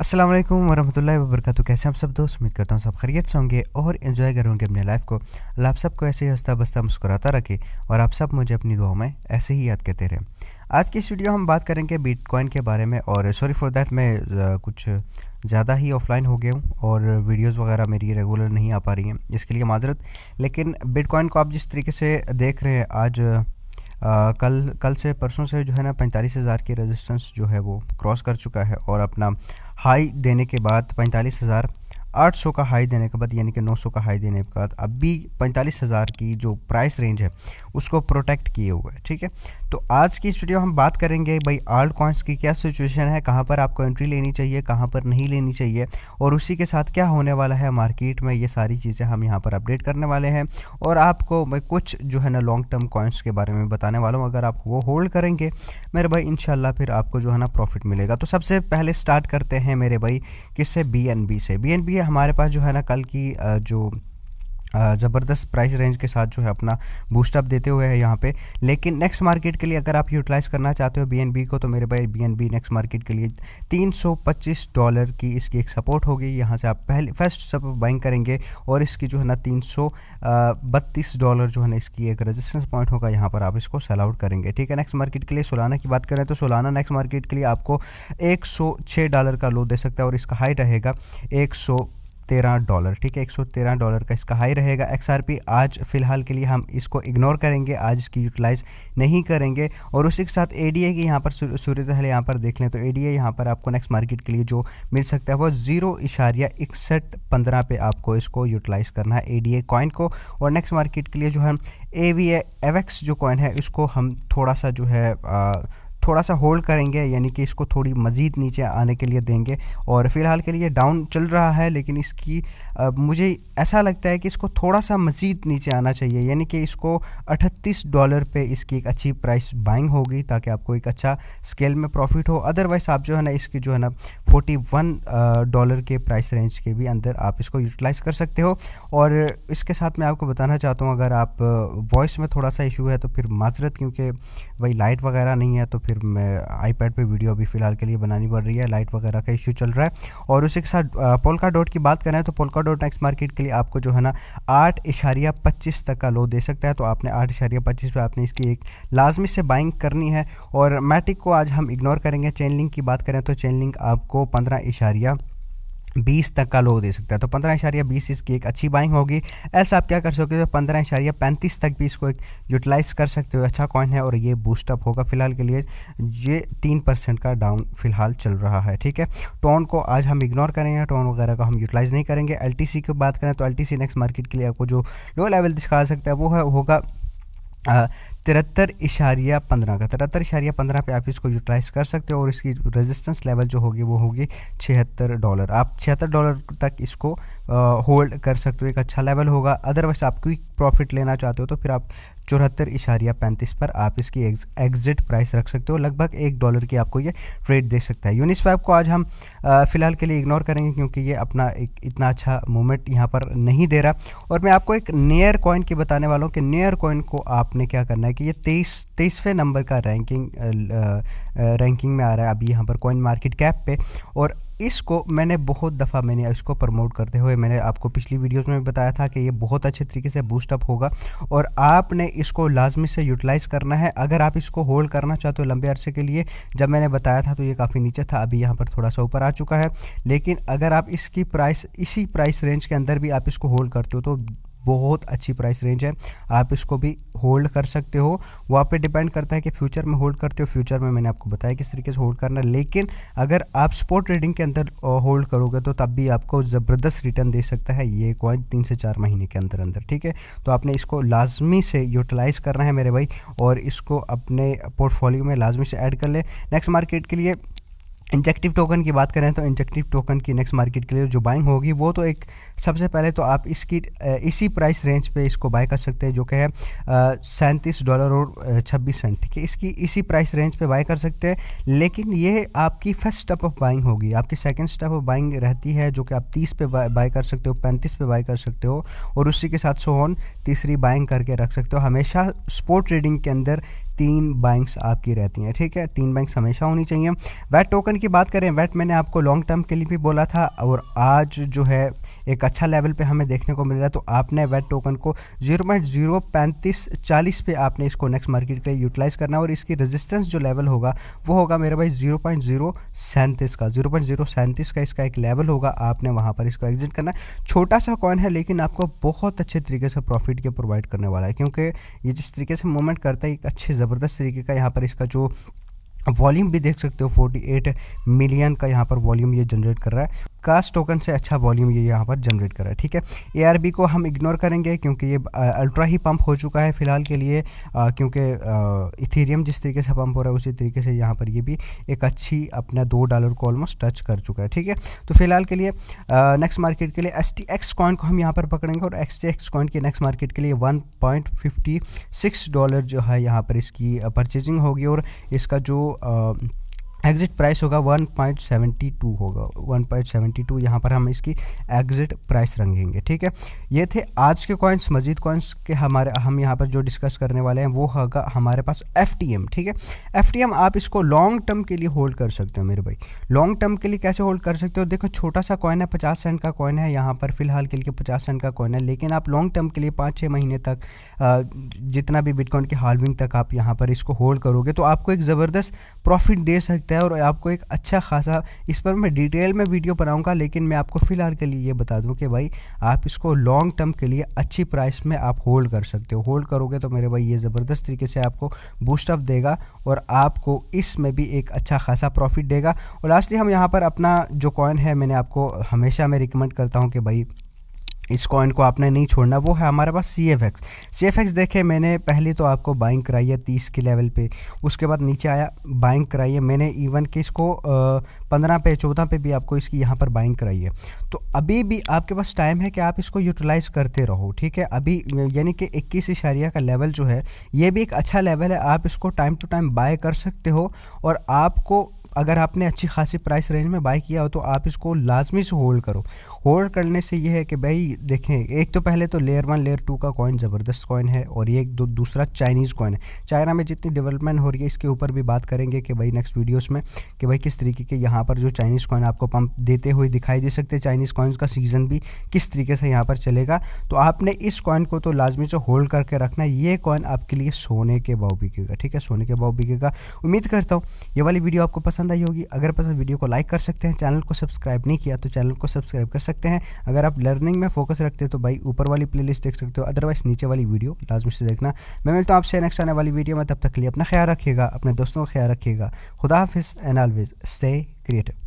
असलम वरहमल वबरक कैसे हम सब दोस्त उम्मीद करता हूँ सब खरीत से होंगे और इन्जॉय करोगे अपने लाइफ को अल्लाह आप सबको ऐसे ही हंसता बस्ता मुस्कुराता रखे और आप सब मुझे अपनी दुआओं में ऐसे ही याद करते रहें आज की इस वीडियो हम बात करेंगे बिटकॉइन के बारे में और सॉरी फॉर देट मैं कुछ ज़्यादा ही ऑफलाइन हो गया हूँ और वीडियोज़ वगैरह मेरी रेगुलर नहीं आ पा रही हैं इसके लिए माजरत लेकिन बिटकॉइन को आप जिस तरीके से देख रहे हैं आज आ, कल कल से परसों से जो है ना पैंतालीस हज़ार की रेजिस्टेंस जो है वो क्रॉस कर चुका है और अपना हाई देने के बाद पैंतालीस हज़ार 800 का हाई देने के बाद यानी कि 900 का हाई देने के बाद अब भी पैंतालीस हज़ार की जो प्राइस रेंज है उसको प्रोटेक्ट किए हुए हैं ठीक है तो आज की स्टूडियो हम बात करेंगे भाई आल्ट कॉइन्स की क्या सिचुएशन है कहाँ पर आपको एंट्री लेनी चाहिए कहाँ पर नहीं लेनी चाहिए और उसी के साथ क्या होने वाला है मार्केट में ये सारी चीज़ें हम यहाँ पर अपडेट करने वाले हैं और आपको मैं कुछ जो है ना लॉन्ग टर्म कॉइन्स के बारे में बताने वाला हूँ अगर आप वो होल्ड करेंगे मेरे भाई इन फिर आपको जो है ना प्रॉफिट मिलेगा तो सबसे पहले स्टार्ट करते हैं मेरे भाई किससे बी से बी हमारे पास जो है ना कल की जो ज़बरदस्त प्राइस रेंज के साथ जो है अपना बूस्टअप देते हुए है यहाँ पे लेकिन नेक्स्ट मार्केट के लिए अगर आप यूटिलाइज़ करना चाहते हो बीएनबी को तो मेरे भाई बीएनबी नेक्स्ट मार्केट के लिए 325 डॉलर की इसकी एक सपोर्ट होगी यहाँ से आप पहले फर्स्ट सब बाइंग करेंगे और इसकी जो है ना तीन डॉलर जो है ना इसकी एक रजिस्टेंस पॉइंट होगा यहाँ पर आप इसको सेल आउट करेंगे ठीक है नेक्स्ट मार्केट के लिए सोलाना की बात करें तो सोलाना नेक्स्ट मार्केट के लिए आपको एक डॉलर का लो दे सकता है और इसका हाई रहेगा एक तेरह डॉलर ठीक है एक सौ तेरह डॉलर का इसका हाई रहेगा एक्स आर पी आज फिलहाल के लिए हम इसको इग्नोर करेंगे आज इसकी यूटिलाइज नहीं करेंगे और उसी के साथ ए डी ए की यहाँ पर सूरत यहाँ पर देख लें तो ए डी ए यहाँ पर आपको नेक्स्ट मार्केट के लिए जो मिल सकता है वो जीरो इशारिया इकसठ पंद्रह पे आपको इसको यूटिलाइज करना है ए डी ए कॉइन को और नेक्स्ट मार्केट के लिए जो है ए वी एवेक्स जो कॉइन है इसको हम थोड़ा सा जो है आ, थोड़ा सा होल्ड करेंगे यानी कि इसको थोड़ी मज़ीद नीचे आने के लिए देंगे और फ़िलहाल के लिए डाउन चल रहा है लेकिन इसकी आ, मुझे ऐसा लगता है कि इसको थोड़ा सा मज़ीद नीचे आना चाहिए यानी कि इसको 38 डॉलर पे इसकी एक अच्छी प्राइस बाइंग होगी ताकि आपको एक अच्छा स्केल में प्रॉफिट हो अदरवाइज़ आप जो है ना इसकी जो है ना फोर्टी वन डॉलर के प्राइस रेंज के भी अंदर आप इसको यूटिलाइज़ कर सकते हो और इसके साथ मैं आपको बताना चाहता हूँ अगर आप वॉइस में थोड़ा सा इशू है तो फिर माजरत क्योंकि भाई लाइट वगैरह नहीं है तो फिर मैं आईपैड पे वीडियो अभी फ़िलहाल के लिए बनानी पड़ रही है लाइट वगैरह का इशू चल रहा है और उसी के साथ पोलका डॉट की बात करें तो पोलका डॉट नेक्स्ट मार्केट के लिए आपको जो है ना आठ इशारिया पच्चीस तक का लो दे सकता है तो आपने आठ इशारिया पच्चीस पर आपने इसकी एक लाजमी से बाइंग करनी है और मैटिक को आज हम इग्नोर करेंगे चेन लिंक की बात करें तो चेन लिंक आपको आपको पंद्रह इशारिया बीस तक का लो दे सकता है तो पंद्रह इशारिया बीस इसकी एक अच्छी बाइंग होगी ऐसा आप क्या कर सकते हो पंद्रह इशारिया पैंतीस तक भी इसको एक यूटिलाइज कर सकते हो अच्छा कॉइन है और ये बूस्टअप होगा फिलहाल के लिए ये तीन परसेंट का डाउन फिलहाल चल रहा है ठीक है टोन को आज हम इग्नोर करेंगे टोन वगैरह का हम यूटिलाइज नहीं करेंगे एल की बात करें तो एल नेक्स्ट मार्केट के लिए आपको जो लो लेवल दिखा सकता है वो है होगा तिहत्तर इशारिया पंद्रह का तिहत्तर इशारिया पंद्रह पर आप इसको यूटिलाइज कर सकते हो और इसकी रेजिस्टेंस लेवल जो होगी वो होगी छिहत्तर डॉलर आप छिहत्तर डॉलर तक इसको होल्ड कर सकते हो एक अच्छा लेवल होगा अदरवाइज आप क्विक प्रॉफिट लेना चाहते हो तो फिर आप चौहत्तर इशारिया पैंतीस पर आप इसकी एग्जिट प्राइस रख सकते हो लगभग एक डॉलर की आपको ये ट्रेड दे सकता है यूनिस्वैप को आज हम फिलहाल के लिए इग्नोर करेंगे क्योंकि ये अपना एक इतना अच्छा मोमेंट यहाँ पर नहीं दे रहा और मैं आपको एक नेयर कॉइन की बताने वाला हूँ कि नेयर कॉइन को आपने क्या करना है कि ये तेईस तेईसवें नंबर का रैंकिंग रैंकिंग में आ रहा है अभी यहाँ पर कॉइन मार्केट कैप पर और इसको मैंने बहुत दफ़ा मैंने इसको प्रमोट करते हुए मैंने आपको पिछली वीडियोस में बताया था कि ये बहुत अच्छे तरीके से बूस्टअप होगा और आपने इसको लाजमी से यूटिलाइज़ करना है अगर आप इसको होल्ड करना चाहते हो लंबे अरसे के लिए जब मैंने बताया था तो ये काफ़ी नीचे था अभी यहाँ पर थोड़ा सा ऊपर आ चुका है लेकिन अगर आप इसकी प्राइस इसी प्राइस रेंज के अंदर भी आप इसको होल्ड करते हो तो बहुत अच्छी प्राइस रेंज है आप इसको भी होल्ड कर सकते हो वहाँ पे डिपेंड करता है कि फ्यूचर में होल्ड करते हो फ्यूचर में मैंने आपको बताया किस तरीके से होल्ड करना है लेकिन अगर आप स्पॉट ट्रेडिंग के अंदर होल्ड करोगे तो तब भी आपको ज़बरदस्त रिटर्न दे सकता है ये कॉइन तीन से चार महीने के अंदर अंदर ठीक है तो आपने इसको लाजमी से यूटिलाइज़ करना है मेरे भाई और इसको अपने पोर्टफोलियो में लाजमी से ऐड कर ले नेक्स्ट मार्केट के लिए इंजेक्टिव टोकन की बात करें तो इंजेक्टिव टोकन की नेक्स्ट मार्केट के लिए जो बाइंग होगी वो तो एक सबसे पहले तो आप इसकी इसी प्राइस रेंज पे इसको बाय कर सकते हैं जो कि है सैंतीस डॉलर और छब्बीस सेंट ठीक है इसकी इसी प्राइस रेंज पे बाय कर सकते हैं लेकिन ये आपकी फर्स्ट स्टेप ऑफ बाइंग होगी आपकी सेकेंड स्टेप ऑफ बाइंग रहती है जो कि आप तीस पे बाय कर सकते हो पैंतीस पे बाय कर सकते हो और उसी के साथ सोहन तीसरी बाइंग करके रख सकते हो हमेशा स्पोर्ट ट्रेडिंग के अंदर तीन बाइंग्स आपकी रहती हैं ठीक है तीन बाइंग्स हमेशा होनी चाहिए वैट टोकन वेटमैन की बात करें वेटमैन मैंने आपको लॉन्ग टर्म के लिए भी बोला था और आज जो है एक अच्छा लेवल पे हमें देखने को मिल रहा है तो आपने वेट टोकन को जीरो पॉइंट जीरो पैंतीस चालीस पे आपने इसको नेक्स्ट मार्केट के लिए यूटिलाइज़ करना और इसकी रेजिस्टेंस जो लेवल होगा वो होगा मेरे भाई जीरो पॉइंट जीरो सैंतीस का जीरो पॉइंट जीरो सैंतीस का इसका एक लेवल होगा आपने वहाँ पर इसको एग्जिट करना छोटा सा कॉइन है लेकिन आपको बहुत अच्छे तरीके से प्रॉफिट के प्रोवाइड करने वाला है क्योंकि ये जिस तरीके से मूवमेंट करता है एक अच्छे ज़बरदस्त तरीके का यहाँ पर इसका जो वॉल्यूम भी देख सकते हो 48 मिलियन का यहाँ पर वॉल्यूम ये जनरेट कर रहा है कास्ट टोकन से अच्छा वॉल्यूम ये यहाँ पर जनरेट कर रहा है ठीक है ए को हम इग्नोर करेंगे क्योंकि ये अल्ट्रा ही पम्प हो चुका है फिलहाल के लिए क्योंकि इथेरियम जिस तरीके से पम्प हो रहा है उसी तरीके से यहाँ पर ये भी एक अच्छी अपना दो डॉलर को ऑलमोस्ट टच कर चुका है ठीक है तो फिलहाल के लिए नेक्स्ट मार्केट के लिए एस टी एक्स कॉइन को हम यहाँ पर पकड़ेंगे और एस टी एक्स कॉइन के नेक्स्ट मार्केट के लिए one point fifty six dollar जो है यहाँ पर इसकी परचेजिंग होगी और इसका जो आ, एग्ज़िट प्राइस होगा वन पॉइंट सेवेंटी टू होगा वन पॉइंट सेवेंटी टू यहाँ पर हम इसकी एग्ज़िट प्राइस रंगेंगे ठीक है ये थे आज के कॉइन्स मजीद कॉइन्स के हमारे हम यहाँ पर जो डिस्कस करने वाले हैं वो होगा हमारे पास एफ ठीक है एफ आप इसको लॉन्ग टर्म के लिए होल्ड कर सकते हो मेरे भाई लॉन्ग टर्म के लिए कैसे होल्ड कर सकते हो देखो छोटा सा कॉइन है पचास सेंट का कॉइन है यहाँ पर फिलहाल के लिए पचास सेंट का कॉइन है लेकिन आप लॉन्ग टर्म के लिए पाँच छः महीने तक जितना भी बिटकॉइन की हालविंग तक आप यहाँ पर इसको होल्ड करोगे तो आपको एक ज़बरदस्त प्रॉफिट दे सकते हैं और आपको एक अच्छा खासा इस पर मैं डिटेल में वीडियो बनाऊंगा लेकिन मैं आपको फ़िलहाल के लिए ये बता दूं कि भाई आप इसको लॉन्ग टर्म के लिए अच्छी प्राइस में आप होल्ड कर सकते हो होल्ड करोगे तो मेरे भाई ये ज़बरदस्त तरीके से आपको बूस्टअप देगा और आपको इसमें भी एक अच्छा खासा प्रॉफिट देगा और लास्टली हम यहाँ पर अपना जो कॉइन है मैंने आपको हमेशा मैं रिकमेंड करता हूँ कि भाई इस कॉइन को आपने नहीं छोड़ना वो है हमारे पास C F X C F X देखे मैंने पहले तो आपको बाइंग कराई है तीस के लेवल पे उसके बाद नीचे आया बाइंग कराई है मैंने इवन कि इसको पंद्रह पे चौदह पे भी आपको इसकी यहाँ पर बाइंग कराई है तो अभी भी आपके पास टाइम है कि आप इसको यूटिलाइज़ करते रहो ठीक है अभी यानी कि इक्कीस इशारिया का लेवल जो है ये भी एक अच्छा लेवल है आप इसको टाइम टू टाइम बाय कर सकते हो और आपको अगर आपने अच्छी खासी प्राइस रेंज में बाई किया हो तो आप इसको लाजमी से होल्ड करो होल्ड करने से ये है कि भाई देखें एक तो पहले तो लेयर वन लेयर टू का कॉइन ज़बरदस्त कॉइन है और ये एक दो दूसरा चाइनीज़ कॉइन है चाइना में जितनी डेवलपमेंट हो रही है इसके ऊपर भी बात करेंगे कि भाई नेक्स्ट वीडियोज में कि भाई किस तरीके के यहाँ पर जो चाइनीज़ कॉइन आपको पंप देते हुए दिखाई दे सकते चाइनीज़ कॉइन्स का सीज़न भी किस तरीके से यहाँ पर चलेगा तो आपने इस कॉइन को तो लाजमी से होल्ड करके रखना ये कॉइन आपके लिए सोने के भाव बिकेगा ठीक है सोने के भाव बिकेगा उम्मीद करता हूँ ये वाली वीडियो आपको पसंद पसंद आई होगी अगर पसंद वीडियो को लाइक कर सकते हैं चैनल को सब्सक्राइब नहीं किया तो चैनल को सब्सक्राइब कर सकते हैं अगर आप लर्निंग में फोकस रखते हो तो भाई ऊपर वाली प्लेलिस्ट देख सकते हो अदरवाइज नीचे वाली वीडियो लाजमी से देखना मैं मिलता हूँ आपसे नेक्स्ट आने वाली वीडियो में तब तक लिए अपना ख्याल रखिएगा अपने दोस्तों का ख्याल रखिएगा खुदा हाफिज़ एंड ऑलवेज स्टे क्रिएटिव